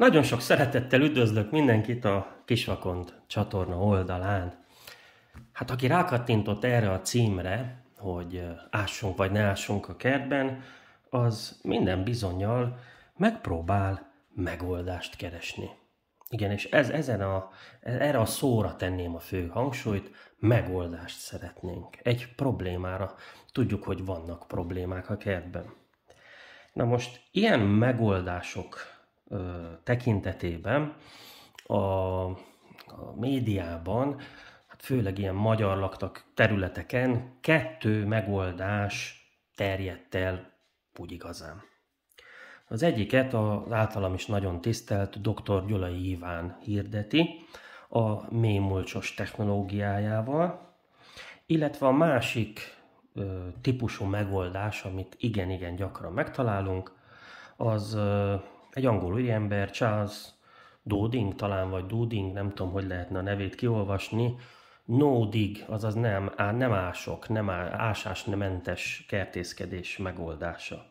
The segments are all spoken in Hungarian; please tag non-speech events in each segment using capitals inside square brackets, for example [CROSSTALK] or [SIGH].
Nagyon sok szeretettel üdvözlök mindenkit a Kisvakond csatorna oldalán. Hát aki rákattintott erre a címre, hogy ássunk vagy ne ássunk a kertben, az minden bizonyal megpróbál megoldást keresni. Igen, és ez, ezen a, erre a szóra tenném a fő hangsúlyt, megoldást szeretnénk. Egy problémára. Tudjuk, hogy vannak problémák a kertben. Na most ilyen megoldások tekintetében a, a médiában, hát főleg ilyen magyar laktak területeken kettő megoldás terjedt el úgy igazán. Az egyiket az általam is nagyon tisztelt dr. Gyulai Iván hirdeti a mémulcsos technológiájával, illetve a másik ö, típusú megoldás, amit igen-igen gyakran megtalálunk, az ö, egy angol ember, Charles Doding talán, vagy Doding, nem tudom, hogy lehetne a nevét kiolvasni, no dig, azaz nem, á, nem ások, nem á, ásás nem mentes kertészkedés megoldása.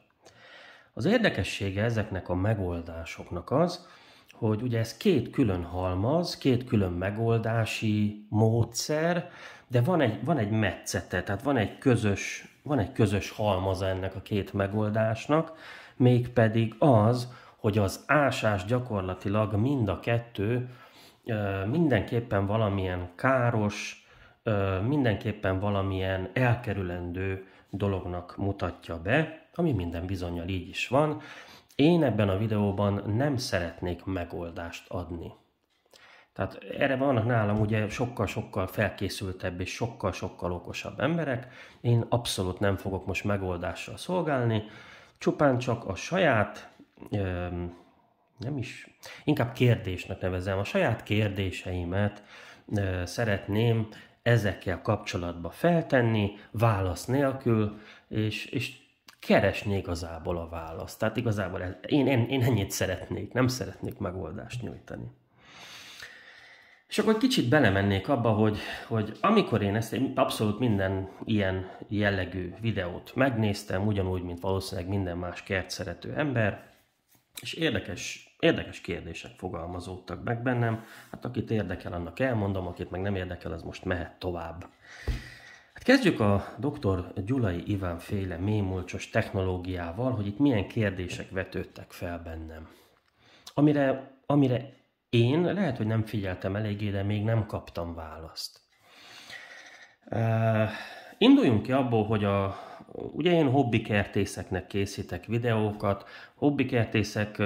Az érdekessége ezeknek a megoldásoknak az, hogy ugye ez két külön halmaz, két külön megoldási módszer, de van egy, van egy metszete, tehát van egy, közös, van egy közös halmaz ennek a két megoldásnak, mégpedig az, hogy az ásás gyakorlatilag mind a kettő mindenképpen valamilyen káros, mindenképpen valamilyen elkerülendő dolognak mutatja be, ami minden bizonyal így is van. Én ebben a videóban nem szeretnék megoldást adni. Tehát erre vannak nálam ugye sokkal-sokkal felkészültebb és sokkal-sokkal okosabb emberek. Én abszolút nem fogok most megoldással szolgálni, csupán csak a saját nem is, inkább kérdésnek nevezem, a saját kérdéseimet szeretném ezekkel kapcsolatba feltenni, válasz nélkül, és, és keresni igazából a választ. Tehát igazából ez, én, én, én ennyit szeretnék, nem szeretnék megoldást nyújtani. És akkor kicsit belemennék abba, hogy, hogy amikor én ezt abszolút minden ilyen jellegű videót megnéztem, ugyanúgy, mint valószínűleg minden más kert szerető ember, és érdekes, érdekes kérdések fogalmazódtak meg bennem. Hát akit érdekel, annak elmondom, akit meg nem érdekel, az most mehet tovább. Hát kezdjük a dr. Gyulai Iván féle mémulcsos technológiával, hogy itt milyen kérdések vetődtek fel bennem. Amire, amire én lehet, hogy nem figyeltem eléggé, de még nem kaptam választ. Uh, induljunk ki abból, hogy a ugye én kertészeknek készítek videókat, kertészek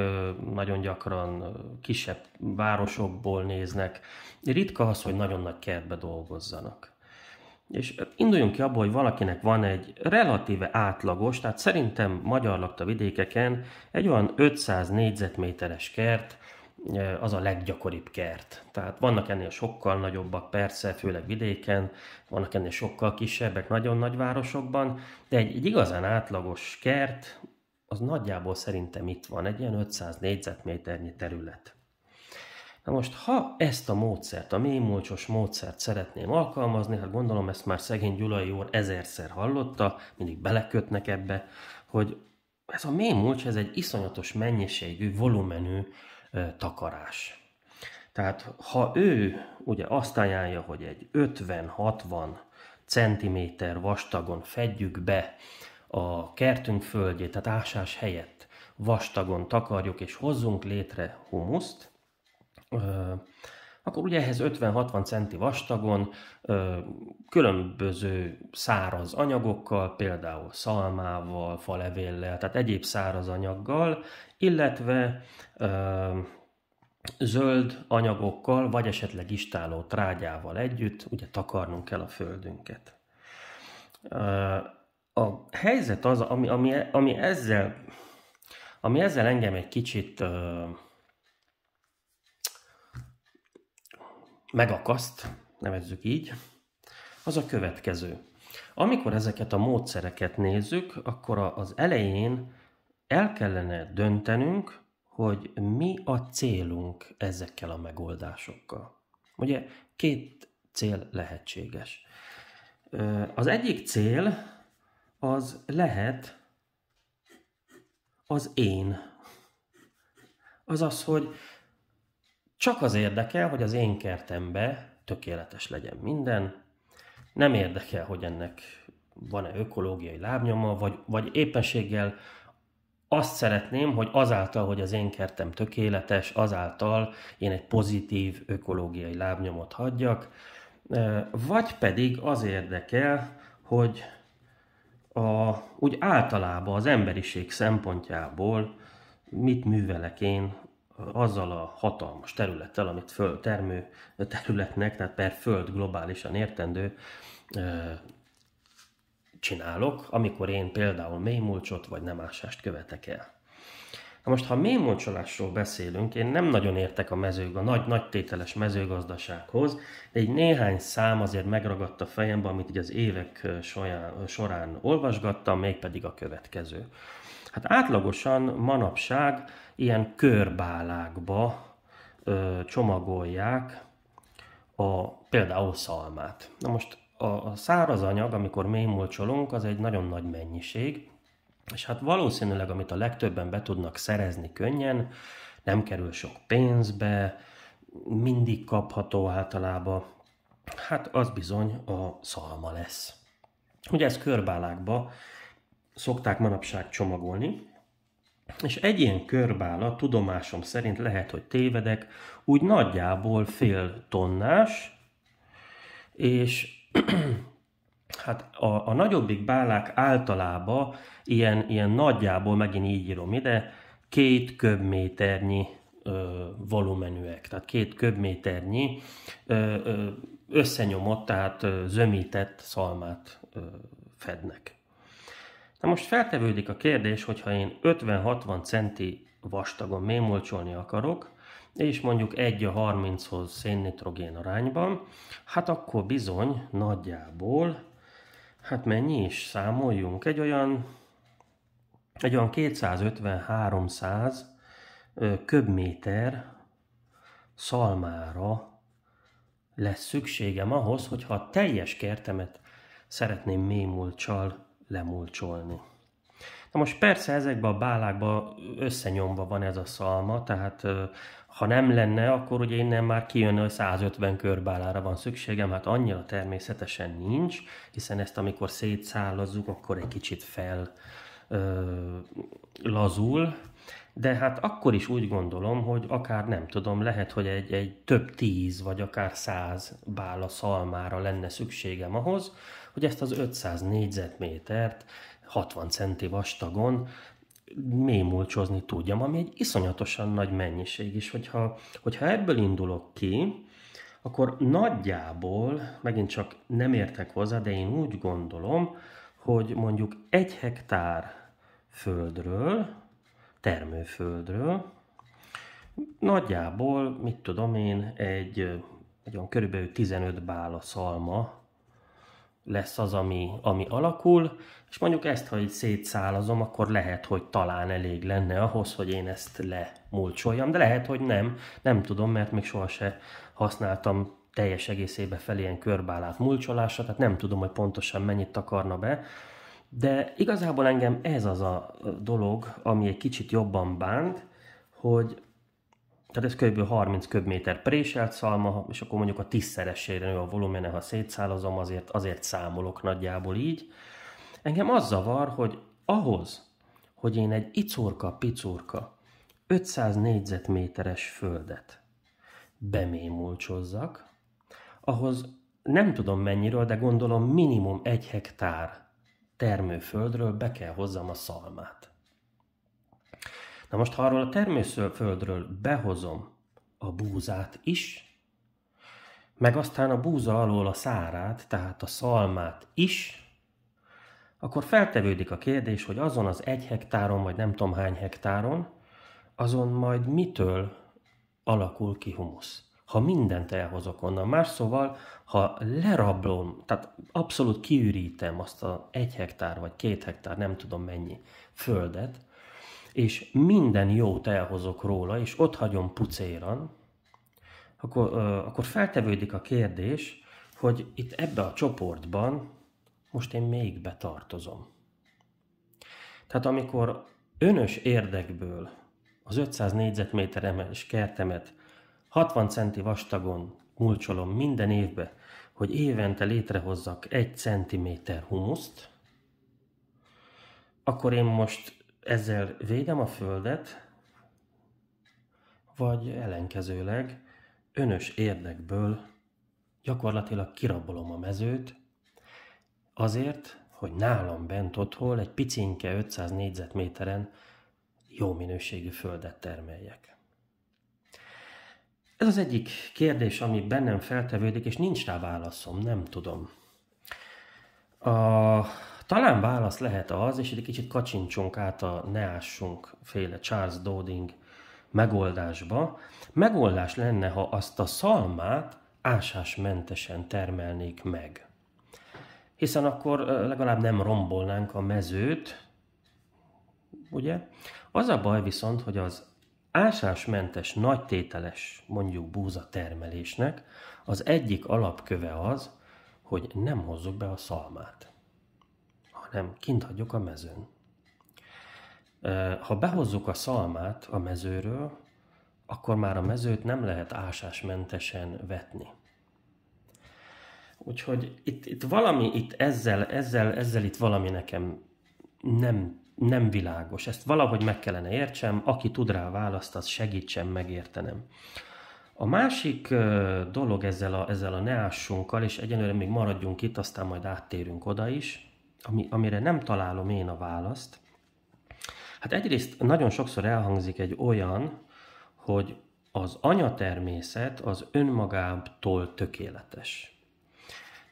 nagyon gyakran kisebb városokból néznek, ritka az, hogy nagyon nagy kertbe dolgozzanak. És induljunk ki abból, hogy valakinek van egy relatíve átlagos, tehát szerintem magyar lakta vidékeken egy olyan 500 négyzetméteres kert, az a leggyakoribb kert. Tehát vannak ennél sokkal nagyobbak, persze, főleg vidéken, vannak ennél sokkal kisebbek, nagyon nagy városokban, de egy, egy igazán átlagos kert, az nagyjából szerintem itt van, egy ilyen 500 négyzetméternyi terület. Na most, ha ezt a módszert, a mélymulcsos módszert szeretném alkalmazni, hát gondolom ezt már szegény Gyulai úr ezerszer hallotta, mindig belekötnek ebbe, hogy ez a mélymulcs, ez egy iszonyatos mennyiségű, volumenű takarás. Tehát ha ő ugye azt ajánlja, hogy egy 50-60 centiméter vastagon fedjük be a kertünk földjét, tehát ásás helyett vastagon takarjuk és hozzunk létre humuszt, akkor ugye ehhez 50-60 centi vastagon különböző száraz anyagokkal, például szalmával, falevéllel, tehát egyéb száraz anyaggal illetve zöld anyagokkal, vagy esetleg istáló trágyával együtt, ugye takarnunk kell a földünket. A helyzet az, ami, ami, ami, ezzel, ami ezzel engem egy kicsit megakaszt, nevezzük így, az a következő. Amikor ezeket a módszereket nézzük, akkor az elején el kellene döntenünk, hogy mi a célunk ezekkel a megoldásokkal. Ugye két cél lehetséges. Az egyik cél az lehet az én. Az az, hogy csak az érdekel, hogy az én kertembe tökéletes legyen minden. Nem érdekel, hogy ennek van-e ökológiai lábnyoma, vagy, vagy éppenséggel azt szeretném, hogy azáltal, hogy az én kertem tökéletes, azáltal én egy pozitív ökológiai lábnyomot hagyjak, vagy pedig az érdekel, hogy a, úgy általában az emberiség szempontjából mit művelek én azzal a hatalmas területtel, amit termő területnek, tehát per föld globálisan értendő csinálok, amikor én például mémulcsot vagy nem ásást követek el. Na most, ha mémulcsolásról beszélünk, én nem nagyon értek a mezőg, a nagy, nagy tételes mezőgazdasághoz, de egy néhány szám azért megragadt a fejembe, amit így az évek során, során olvasgattam, mégpedig a következő. Hát átlagosan manapság ilyen körbálákba ö, csomagolják a, például szalmát. Na most a, száraz anyag, amikor mémulcsolunk, az egy nagyon nagy mennyiség, és hát valószínűleg, amit a legtöbben be tudnak szerezni könnyen, nem kerül sok pénzbe, mindig kapható általában, hát az bizony a szalma lesz. Ugye ezt körbálákba szokták manapság csomagolni, és egy ilyen körbála, tudomásom szerint lehet, hogy tévedek, úgy nagyjából fél tonnás, és [CLEARS THROAT] Hát a, a nagyobbik bálák általában ilyen, ilyen nagyjából, megint így írom ide, két köbméternyi ö, volumenűek, tehát két köbméternyi ö, ö, összenyomott, tehát ö, zömített szalmát ö, fednek. Na most feltevődik a kérdés, hogyha én 50-60 centi vastagon mémolcsolni akarok, és mondjuk 1 a 30-hoz szénnitrogén arányban, hát akkor bizony nagyjából, hát mennyi is számoljunk, egy olyan, egy olyan 250-300 köbméter szalmára lesz szükségem ahhoz, hogyha a teljes kertemet szeretném mémulcsal lemulcsolni. Na most persze ezekben a bálákban összenyomva van ez a szalma, tehát ha nem lenne, akkor ugye innen már kijönne, hogy 150 körbálára van szükségem, hát annyira természetesen nincs, hiszen ezt amikor szétszállazzuk, akkor egy kicsit fel ö, lazul, de hát akkor is úgy gondolom, hogy akár nem tudom, lehet, hogy egy, egy több tíz vagy akár száz bála szalmára lenne szükségem ahhoz, hogy ezt az 500 négyzetmétert 60 centi vastagon mémulcsozni tudjam, ami egy iszonyatosan nagy mennyiség, is. hogyha, hogyha ebből indulok ki, akkor nagyjából, megint csak nem értek hozzá, de én úgy gondolom, hogy mondjuk egy hektár földről, termőföldről, nagyjából, mit tudom én, egy, egy olyan körülbelül 15 bála szalma lesz az, ami, ami alakul, és mondjuk ezt, ha így szétszálazom, akkor lehet, hogy talán elég lenne ahhoz, hogy én ezt lemulcsoljam, de lehet, hogy nem, nem tudom, mert még sohasem használtam teljes egészébe fel ilyen körbálát mulcsolásra, tehát nem tudom, hogy pontosan mennyit takarna be, de igazából engem ez az a dolog, ami egy kicsit jobban bánt, hogy tehát ez kb. 30 köbméter préselt szalma, és akkor mondjuk a tízszeresére nő a volumene, ha szétszálazom, azért, azért számolok nagyjából így. Engem az zavar, hogy ahhoz, hogy én egy icurka-picurka 500 négyzetméteres földet bemémulcsozzak, ahhoz nem tudom mennyiről, de gondolom minimum egy hektár termőföldről be kell hozzam a szalmát. Na most, ha arról a természetföldről behozom a búzát is, meg aztán a búza alól a szárát, tehát a szalmát is, akkor feltevődik a kérdés, hogy azon az egy hektáron, vagy nem tudom hány hektáron, azon majd mitől alakul ki humusz. Ha mindent elhozok onnan. Más szóval, ha lerablom, tehát abszolút kiürítem azt a egy hektár, vagy két hektár, nem tudom mennyi földet, és minden jót elhozok róla, és ott hagyom pucéran, akkor, akkor feltevődik a kérdés, hogy itt ebbe a csoportban most én még betartozom. Tehát amikor önös érdekből az 500 négyzetméter emelés kertemet 60 centi vastagon mulcsolom minden évbe, hogy évente létrehozzak egy centiméter humuszt, akkor én most ezzel védem a Földet, vagy ellenkezőleg önös érdekből gyakorlatilag kirabolom a mezőt, azért, hogy nálam bent otthon egy picinke 500 négyzetméteren jó minőségű földet termeljek. Ez az egyik kérdés, ami bennem feltevődik, és nincs rá válaszom, nem tudom. A talán válasz lehet az, és egy kicsit kacsincsunk át a ne ássunk féle Charles Doding megoldásba. Megoldás lenne, ha azt a szalmát ásásmentesen termelnék meg. Hiszen akkor legalább nem rombolnánk a mezőt, ugye? Az a baj viszont, hogy az ásásmentes, nagytételes, mondjuk búza termelésnek az egyik alapköve az, hogy nem hozzuk be a szalmát hanem kint hagyjuk a mezőn. Ha behozzuk a szalmát a mezőről, akkor már a mezőt nem lehet ásásmentesen vetni. Úgyhogy itt, itt valami, itt ezzel, ezzel, ezzel itt valami nekem nem, nem világos. Ezt valahogy meg kellene értsem, aki tud rá választ, az segítsen megértenem. A másik dolog ezzel a, ezzel a neássunkkal, és egyenlőre még maradjunk itt, aztán majd áttérünk oda is, ami, amire nem találom én a választ, hát egyrészt nagyon sokszor elhangzik egy olyan, hogy az anyatermészet az önmagától tökéletes.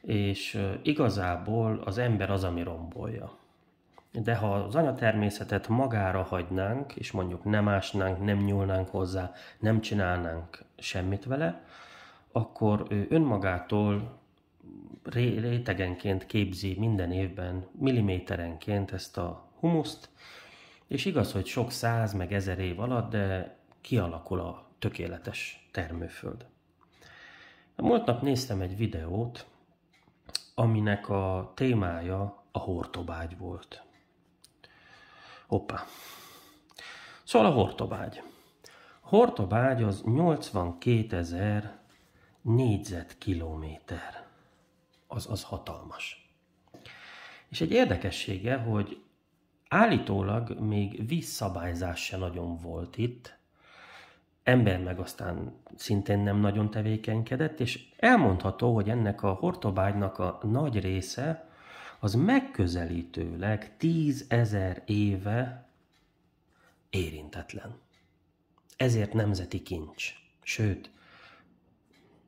És igazából az ember az, ami rombolja. De ha az anyatermészetet magára hagynánk, és mondjuk nem ásnánk, nem nyúlnánk hozzá, nem csinálnánk semmit vele, akkor ő önmagától rétegenként képzi minden évben, milliméterenként ezt a humuszt, és igaz, hogy sok száz meg ezer év alatt, de kialakul a tökéletes termőföld. A múlt nap néztem egy videót, aminek a témája a hortobágy volt. Hoppá. Szóval a hortobágy. A hortobágy az 82 ezer négyzetkilométer az, az hatalmas. És egy érdekessége, hogy állítólag még vízszabályzás se nagyon volt itt, ember meg aztán szintén nem nagyon tevékenykedett, és elmondható, hogy ennek a hortobágynak a nagy része az megközelítőleg tízezer éve érintetlen. Ezért nemzeti kincs, sőt,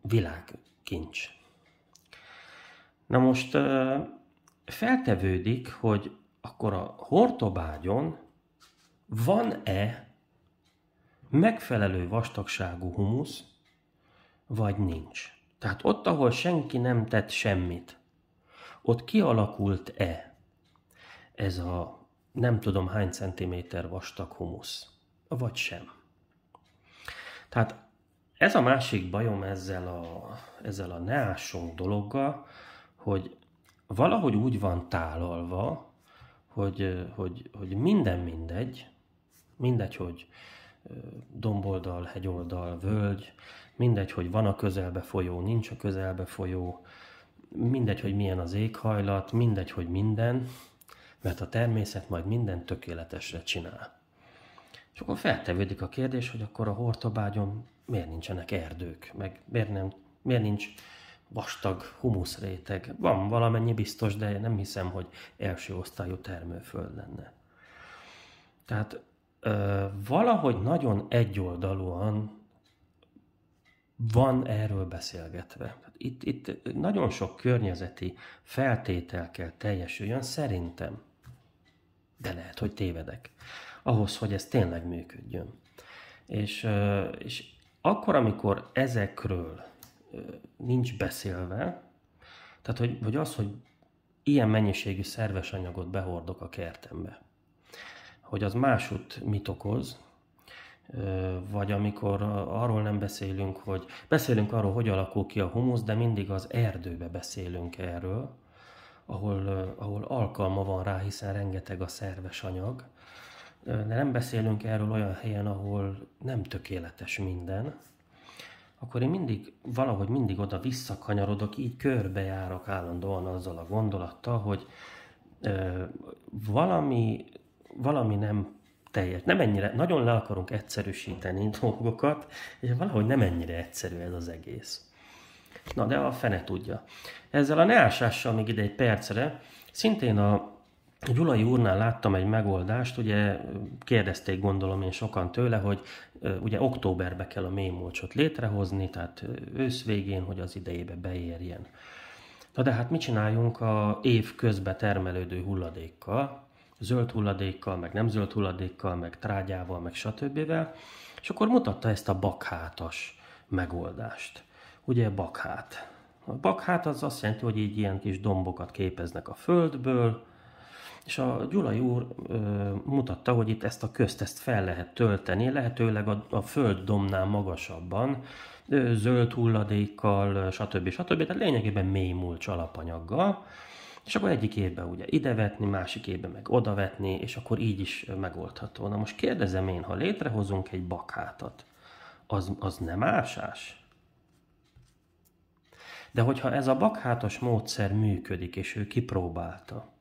világkincs. Na most feltevődik, hogy akkor a hortobágyon van-e megfelelő vastagságú humusz, vagy nincs. Tehát ott, ahol senki nem tett semmit, ott kialakult-e ez a nem tudom hány centiméter vastag humusz, vagy sem. Tehát ez a másik bajom ezzel a, ezzel a ne dologgal, hogy valahogy úgy van tálalva, hogy, hogy, hogy minden mindegy, mindegy, hogy domboldal, hegyoldal, völgy, mindegy, hogy van a közelbe folyó, nincs a közelbe folyó, mindegy, hogy milyen az éghajlat, mindegy, hogy minden, mert a természet majd minden tökéletesre csinál. És akkor feltevődik a kérdés, hogy akkor a hortobágyon miért nincsenek erdők, meg miért, nem, miért nincs vastag humuszréteg. Van valamennyi biztos, de nem hiszem, hogy első osztályú termőföld lenne. Tehát ö, valahogy nagyon egyoldalúan van erről beszélgetve. Itt, itt nagyon sok környezeti feltétel kell teljesüljön, szerintem. De lehet, hogy tévedek. Ahhoz, hogy ez tényleg működjön. És, és akkor, amikor ezekről nincs beszélve, tehát hogy, hogy az, hogy ilyen mennyiségű szerves anyagot behordok a kertembe, hogy az másút mit okoz, vagy amikor arról nem beszélünk, hogy beszélünk arról, hogy alakul ki a humusz, de mindig az erdőbe beszélünk erről, ahol, ahol alkalma van rá, hiszen rengeteg a szerves anyag, de nem beszélünk erről olyan helyen, ahol nem tökéletes minden, akkor én mindig, valahogy mindig oda visszakanyarodok, így körbejárok állandóan azzal a gondolattal, hogy ö, valami, valami nem teljes. Nem ennyire, nagyon le akarunk egyszerűsíteni dolgokat, és valahogy nem ennyire egyszerű ez az egész. Na, de a fene tudja. Ezzel a neásással még ide egy percre, szintén a Gyulai úrnál láttam egy megoldást, ugye kérdezték gondolom én sokan tőle, hogy ugye októberbe kell a mémulcsot létrehozni, tehát ősz végén, hogy az idejébe beérjen. Na de hát mit csináljunk a év közbe termelődő hulladékkal, zöld hulladékkal, meg nem zöld hulladékkal, meg trágyával, meg stb. És akkor mutatta ezt a bakhátas megoldást. Ugye bakhát. A bakhát az azt jelenti, hogy így ilyen kis dombokat képeznek a földből, és a Gyulai úr ö, mutatta, hogy itt ezt a közt ezt fel lehet tölteni, lehetőleg a, a domnál magasabban, ö, zöld hulladékkal, stb. stb. Tehát lényegében mély mulcs alapanyaggal, és akkor egyik évben ugye idevetni, másik évben meg odavetni, és akkor így is megoldható. Na most kérdezem én, ha létrehozunk egy bakhátat, az, az nem ásás? De hogyha ez a bakhátos módszer működik, és ő kipróbálta,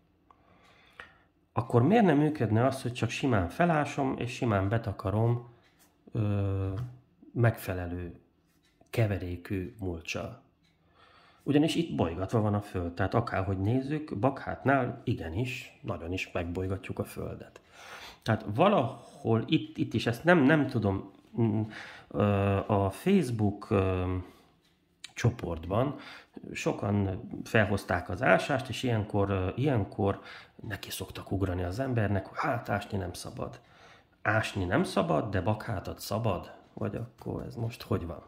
akkor miért nem működne az, hogy csak simán felásom és simán betakarom ö, megfelelő keverékű mulcsal? Ugyanis itt bolygatva van a föld, tehát akárhogy nézzük, bakhátnál igenis, nagyon is megbolygatjuk a földet. Tehát valahol itt, itt is ezt nem, nem tudom, mm, a Facebook csoportban sokan felhozták az ásást, és ilyenkor, ilyenkor neki szoktak ugrani az embernek, hogy hát ásni nem szabad. Ásni nem szabad, de bakhátat szabad? Vagy akkor ez most hogy van?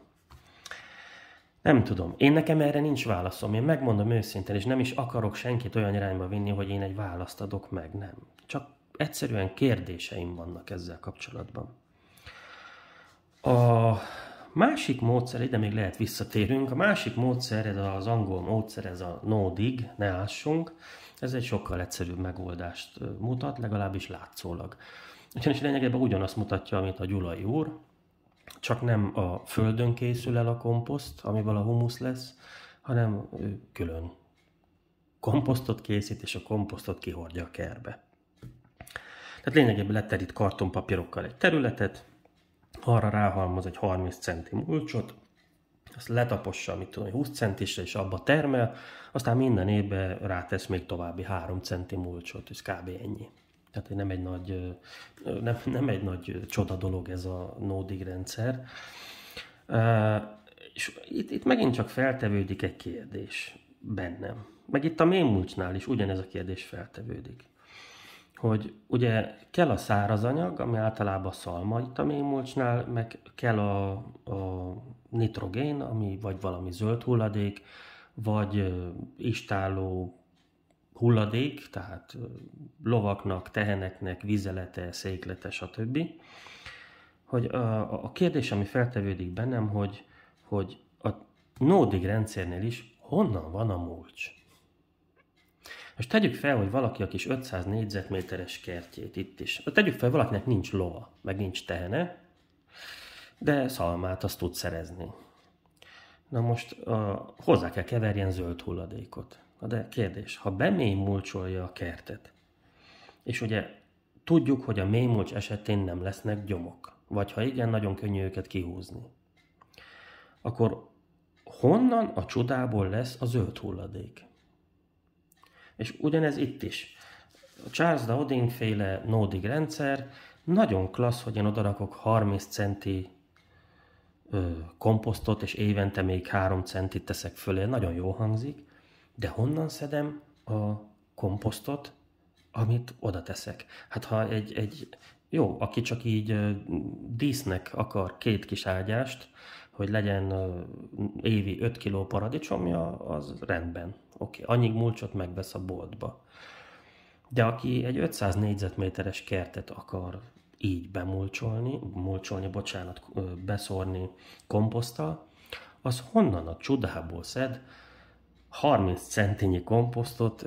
Nem tudom. Én nekem erre nincs válaszom. Én megmondom őszintén, és nem is akarok senkit olyan irányba vinni, hogy én egy választ adok meg. Nem. Csak egyszerűen kérdéseim vannak ezzel kapcsolatban. A másik módszer, ide még lehet visszatérünk, a másik módszer, ez az angol módszer, ez a no dig, ne ássunk, ez egy sokkal egyszerűbb megoldást mutat, legalábbis látszólag. Ugyanis lényegében ugyanazt mutatja, amit a Gyulai úr, csak nem a földön készül el a komposzt, amiből a humusz lesz, hanem külön komposztot készít, és a komposztot kihordja a kerbe. Tehát lényegében leterít kartonpapírokkal egy területet, arra ráhalmoz egy 30 centi mulcsot, azt letapossa, mit tudom, 20 centisre, és abba termel, aztán minden évben rátesz még további 3 centi mulcsot, és kb. ennyi. Tehát nem egy nagy, nem, nem egy nagy csoda dolog ez a nódig rendszer. És itt, itt megint csak feltevődik egy kérdés bennem. Meg itt a mémulcsnál is ugyanez a kérdés feltevődik hogy ugye kell a száraz anyag, ami általában a mémulcsnál, meg kell a, a nitrogén, ami vagy valami zöld hulladék, vagy istálló hulladék, tehát lovaknak, teheneknek, vizelete, széklete, stb. Hogy a, a kérdés, ami feltevődik bennem, hogy, hogy a nódig rendszernél is honnan van a mulcs? Most tegyük fel, hogy valaki a kis 500 négyzetméteres kertjét itt is. Tegyük fel, valakinek nincs lova, meg nincs tehene, de szalmát azt tud szerezni. Na most a, hozzá kell keverjen zöld hulladékot. Na de kérdés, ha bemény mulcsolja a kertet, és ugye tudjuk, hogy a mély mulcs esetén nem lesznek gyomok, vagy ha igen, nagyon könnyű őket kihúzni, akkor honnan a csodából lesz a zöld hulladék? És ugyanez itt is. A Charles Dowding féle nódig rendszer, nagyon klassz, hogy én odarakok 30 centi ö, komposztot, és évente még 3 centit teszek fölé, nagyon jó hangzik, de honnan szedem a komposztot, amit oda teszek? Hát ha egy, egy jó, aki csak így ö, dísznek akar két kis ágyást, hogy legyen évi 5 kiló paradicsomja, az rendben. Oké, okay. annyig mulcsot megvesz a boltba. De aki egy 500 négyzetméteres kertet akar így bemulcsolni, mulcsolni, bocsánat, beszórni komposzttal, az honnan a csodából szed 30 centinyi komposztot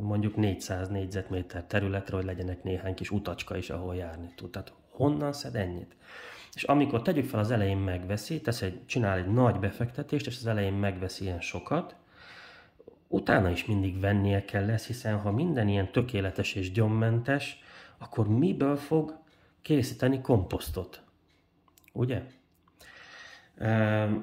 mondjuk 400 négyzetméter területre, hogy legyenek néhány kis utacska is, ahol járni tud. Tehát honnan szed ennyit? És amikor tegyük fel az elején megveszi, tesz egy, csinál egy nagy befektetést, és az elején megveszi ilyen sokat, utána is mindig vennie kell lesz, hiszen ha minden ilyen tökéletes és gyommentes, akkor miből fog készíteni komposztot? Ugye? Ehm,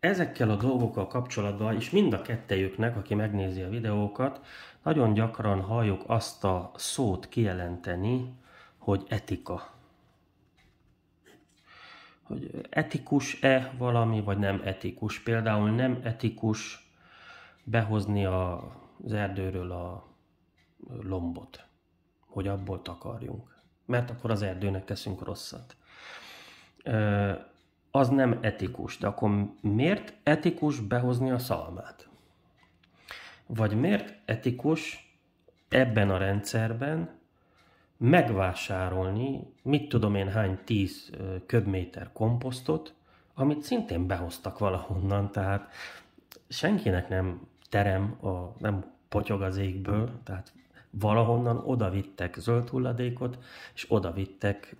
ezekkel a dolgokkal kapcsolatban, és mind a kettejüknek, aki megnézi a videókat, nagyon gyakran halljuk azt a szót kijelenteni, hogy etika hogy etikus-e valami, vagy nem etikus. Például nem etikus behozni a, az erdőről a lombot, hogy abból takarjunk. Mert akkor az erdőnek teszünk rosszat. Az nem etikus, de akkor miért etikus behozni a szalmát? Vagy miért etikus ebben a rendszerben megvásárolni, mit tudom én hány tíz köbméter komposztot, amit szintén behoztak valahonnan, tehát senkinek nem terem, a, nem potyog az égből, tehát valahonnan odavittek zöld hulladékot, és odavittek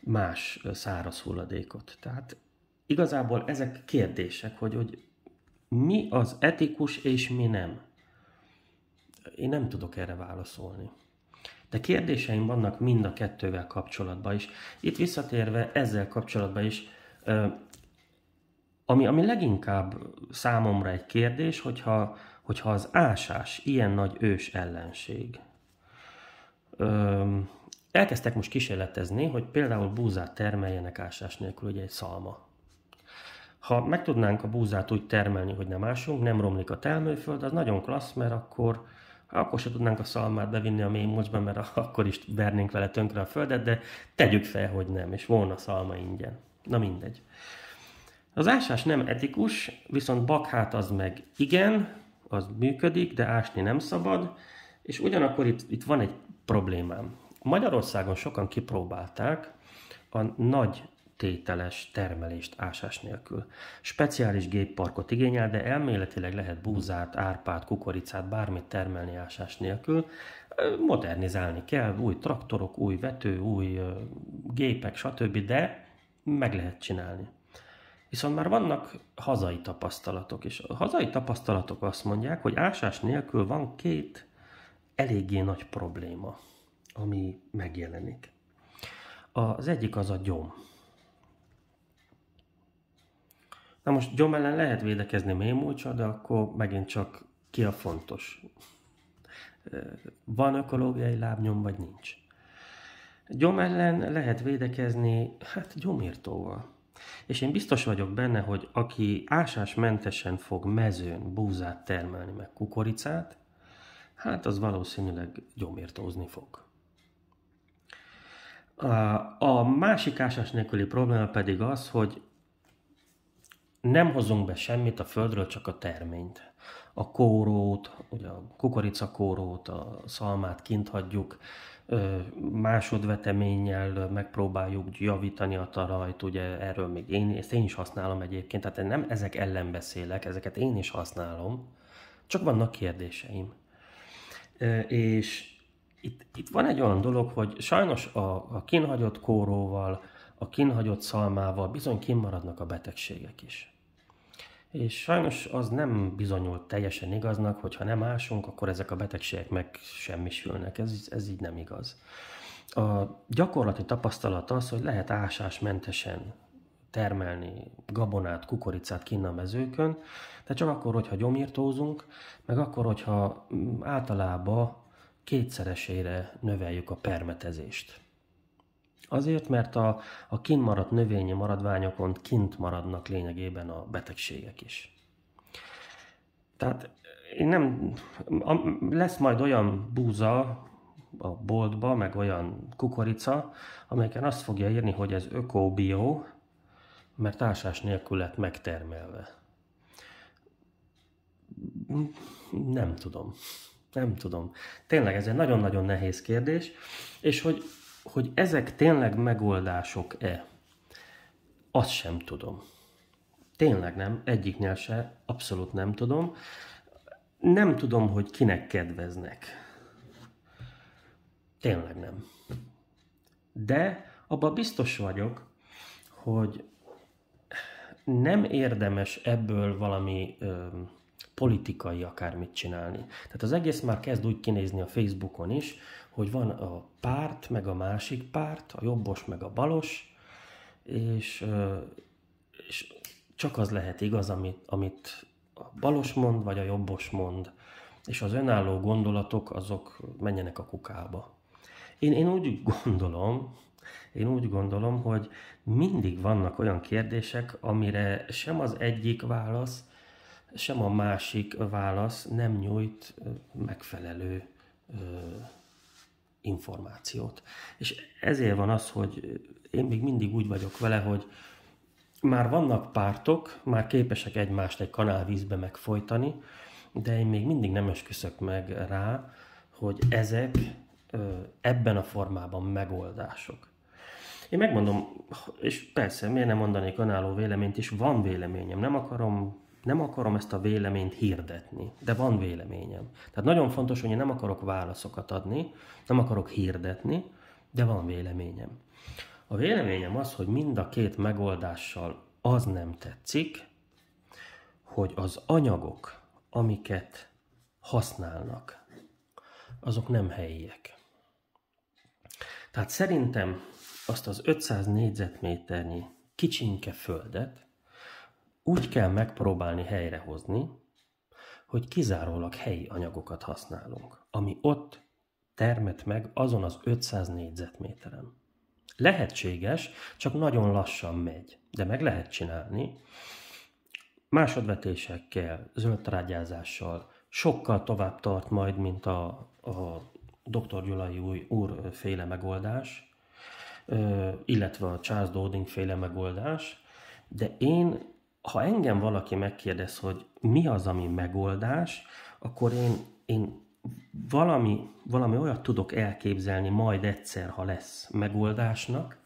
más száraz hulladékot. Tehát igazából ezek kérdések, hogy, hogy mi az etikus és mi nem. Én nem tudok erre válaszolni. De kérdéseim vannak mind a kettővel kapcsolatban is. Itt visszatérve ezzel kapcsolatban is, ami, ami leginkább számomra egy kérdés, hogyha, hogyha az ásás ilyen nagy ős ellenség. elkezdtek most kísérletezni, hogy például búzát termeljenek ásás nélkül, ugye egy szalma. Ha meg tudnánk a búzát úgy termelni, hogy nem ásunk, nem romlik a termőföld, az nagyon klassz, mert akkor akkor se tudnánk a szalmát bevinni a mély mocsba, mert akkor is vernénk vele tönkre a földet, de tegyük fel, hogy nem, és volna szalma ingyen. Na mindegy. Az ásás nem etikus, viszont bakhát az meg igen, az működik, de ásni nem szabad, és ugyanakkor itt, itt van egy problémám. Magyarországon sokan kipróbálták a nagy tételes termelést ásás nélkül. Speciális gépparkot igényel, de elméletileg lehet búzát, árpát, kukoricát, bármit termelni ásás nélkül. Modernizálni kell, új traktorok, új vető, új gépek, stb., de meg lehet csinálni. Viszont már vannak hazai tapasztalatok, és a hazai tapasztalatok azt mondják, hogy ásás nélkül van két eléggé nagy probléma, ami megjelenik. Az egyik az a gyom. Na most Gyom ellen lehet védekezni múlcsa, de akkor megint csak ki a fontos. Van ökológiai lábnyom, vagy nincs. Gyom ellen lehet védekezni, hát gyomírtóval. És én biztos vagyok benne, hogy aki ásásmentesen fog mezőn búzát termelni, meg kukoricát, hát az valószínűleg gyomírtózni fog. A másik ásás nélküli probléma pedig az, hogy nem hozunk be semmit a földről, csak a terményt. A kórót, ugye a kukoricakórót, a szalmát kint hagyjuk, másodveteménnyel megpróbáljuk javítani a tarajt, ugye erről még én, ezt én is használom egyébként, tehát én nem ezek ellen beszélek, ezeket én is használom, csak vannak kérdéseim. És itt, itt van egy olyan dolog, hogy sajnos a, a kinhagyott kóróval, a kinhagyott szalmával bizony kimaradnak a betegségek is. És sajnos az nem bizonyult teljesen igaznak, hogy ha nem ásunk, akkor ezek a betegségek megsemmisülnek. Ez, ez így nem igaz. A gyakorlati tapasztalat az, hogy lehet ásásmentesen termelni gabonát, kukoricát kinn a mezőkön, de csak akkor, hogyha gyomírtózunk, meg akkor, hogyha mm, általában kétszeresére növeljük a permetezést. Azért, mert a, a kint maradt növényi maradványokon kint maradnak lényegében a betegségek is. Tehát én nem, lesz majd olyan búza a boltba, meg olyan kukorica, amelyeken azt fogja írni, hogy ez öko-bio, mert társás nélkül lett megtermelve. Nem tudom. Nem tudom. Tényleg ez egy nagyon-nagyon nehéz kérdés, és hogy hogy ezek tényleg megoldások-e, azt sem tudom. Tényleg nem, egyiknél se, abszolút nem tudom. Nem tudom, hogy kinek kedveznek. Tényleg nem. De abban biztos vagyok, hogy nem érdemes ebből valami ö, politikai akármit csinálni. Tehát az egész már kezd úgy kinézni a Facebookon is, hogy van a párt, meg a másik párt, a jobbos, meg a balos, és, és csak az lehet igaz, amit, amit a balos mond, vagy a jobbos mond, és az önálló gondolatok azok menjenek a kukába. Én, én úgy gondolom, én úgy gondolom, hogy mindig vannak olyan kérdések, amire sem az egyik válasz, sem a másik válasz nem nyújt megfelelő információt. És ezért van az, hogy én még mindig úgy vagyok vele, hogy már vannak pártok, már képesek egymást egy kanálvízbe megfojtani, de én még mindig nem esküszök meg rá, hogy ezek ebben a formában megoldások. Én megmondom, és persze, miért nem mondanék önálló véleményt is, van véleményem, nem akarom nem akarom ezt a véleményt hirdetni, de van véleményem. Tehát nagyon fontos, hogy én nem akarok válaszokat adni, nem akarok hirdetni, de van véleményem. A véleményem az, hogy mind a két megoldással az nem tetszik, hogy az anyagok, amiket használnak, azok nem helyiek. Tehát szerintem azt az 500 négyzetméternyi kicsinke földet úgy kell megpróbálni helyrehozni, hogy kizárólag helyi anyagokat használunk, ami ott termet meg azon az 500 négyzetméteren. Lehetséges, csak nagyon lassan megy, de meg lehet csinálni. Másodvetésekkel, zöldtrágyázással sokkal tovább tart majd, mint a, a dr. Gyulai új úr féle megoldás, illetve a Charles Doding féle megoldás, de én ha engem valaki megkérdez, hogy mi az, ami megoldás, akkor én, én valami, valami olyat tudok elképzelni majd egyszer, ha lesz megoldásnak,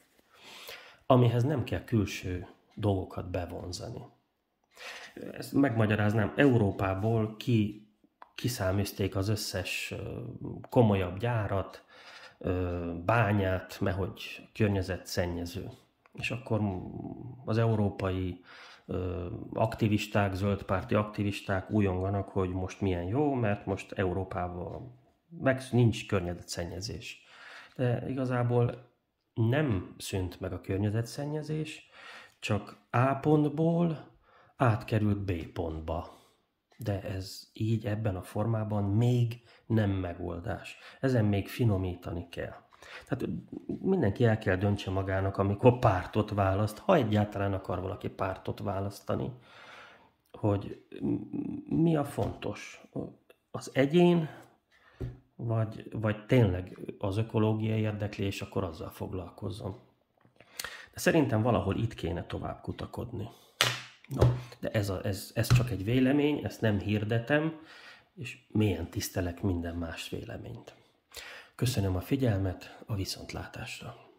amihez nem kell külső dolgokat bevonzani. Ezt megmagyaráznám, Európából ki, kiszáműzték az összes komolyabb gyárat, bányát, mert hogy környezet szennyező, És akkor az európai aktivisták, zöldpárti aktivisták újonganak, hogy most milyen jó, mert most Európában meg nincs környezetszennyezés. De igazából nem szűnt meg a környezetszennyezés, csak A pontból átkerült B pontba. De ez így ebben a formában még nem megoldás. Ezen még finomítani kell. Tehát mindenki el kell döntse magának, amikor pártot választ, ha egyáltalán akar valaki pártot választani, hogy mi a fontos. Az egyén, vagy, vagy tényleg az ökológiai és akkor azzal foglalkozom. De szerintem valahol itt kéne tovább kutakodni. No, de ez, a, ez, ez csak egy vélemény, ezt nem hirdetem, és mélyen tisztelek minden más véleményt. Köszönöm a figyelmet, a viszontlátásra!